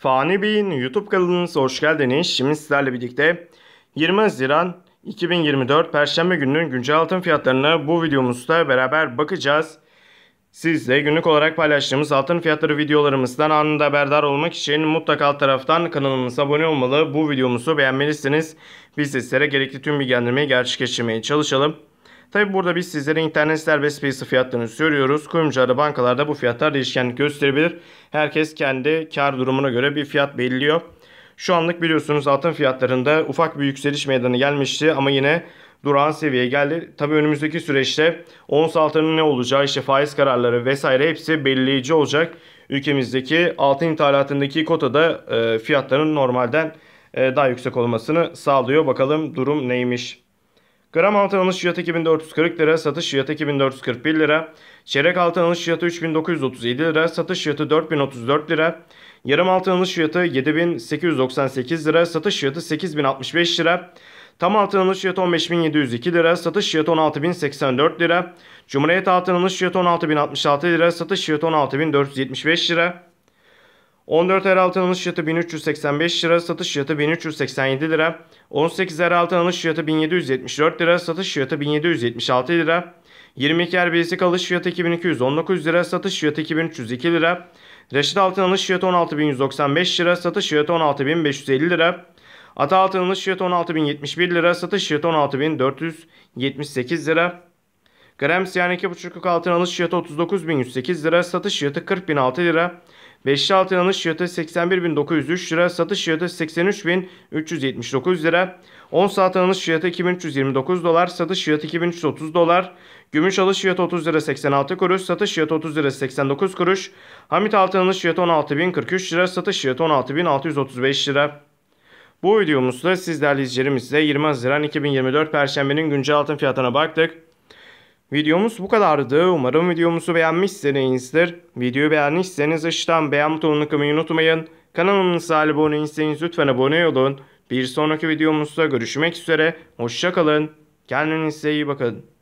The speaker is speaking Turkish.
Fani Bey'in YouTube kanalınıza hoş geldiniz. Şimdi sizlerle birlikte 20 Haziran 2024 Perşembe gününün güncel altın fiyatlarına bu videomuzda beraber bakacağız. Siz günlük olarak paylaştığımız altın fiyatları videolarımızdan anında haberdar olmak için mutlaka alt taraftan kanalımıza abone olmalı. Bu videomuzu beğenmelisiniz. Biz sizlere gerekli tüm bilgilendirmeyi gerçekleştirmeye çalışalım. Tabii burada biz sizlere internet serbest piyasa fiyatlarını söylüyoruz. Kuyumcularda bankalarda bu fiyatlar değişkenlik gösterebilir. Herkes kendi kar durumuna göre bir fiyat belirliyor. Şu anlık biliyorsunuz altın fiyatlarında ufak bir yükseliş meydana gelmişti ama yine durağan seviyeye geldi. Tabii önümüzdeki süreçte ons altının ne olacağı işte faiz kararları vesaire hepsi belirleyici olacak. Ülkemizdeki altın ithalatındaki kotada e, fiyatların normalden e, daha yüksek olmasını sağlıyor. Bakalım durum neymiş? Gram altın alış fiyatı 2440 lira, satış fiyatı 2441 lira. Çeyrek altın alış fiyatı 3937 lira, satış fiyatı 4034 lira. Yarım altın alış fiyatı 7898 lira, satış fiyatı 8065 lira. Tam altın alış fiyatı 15.702 lira, satış fiyatı 16.084 lira. Cumhuriyet altın alış fiyatı 16.066 lira, satış fiyatı 16.475 lira. 14 er altın alış fiyatı 1385 lira, satış fiyatı 1387 lira. 18 er altın alış fiyatı 1774 lira, satış fiyatı 1776 lira. 22 er bilezik alış fiyatı 2219 lira, satış fiyatı 2302 lira. Reşit altın alış fiyatı 16195 lira, satış fiyatı 16550 lira. Ata altın alış fiyatı 16071 lira, satış fiyatı 16478 lira. Gram siyan 2,5 altın alış fiyatı 39.108 lira, satış fiyatı 40.006 lira. 5'li altın alış fiyatı 81.903 lira. Satış fiyatı 83.379 lira. 10 altın alış fiyatı 2329 dolar. Satış fiyatı 2330 dolar. Gümüş alış fiyatı 30 lira 86 kuruş. Satış fiyatı 30 lira 89 kuruş. Hamit altın alış fiyatı 16.043 lira. Satış fiyatı 16.635 lira. Bu videomuzda sizlerle izleyicilerimizle 20 Haziran 2024 Perşembe'nin güncel altın fiyatına baktık. Videomuz bu kadardı. Umarım videomuzu beğenmişsinizdir. Videoyu beğenmişseniz aşağıdan beğen butonunu kımayı unutmayın. Kanalımıza abone değilseniz lütfen abone olun. Bir sonraki videomuzda görüşmek üzere. Hoşçakalın. Kendinize iyi bakın.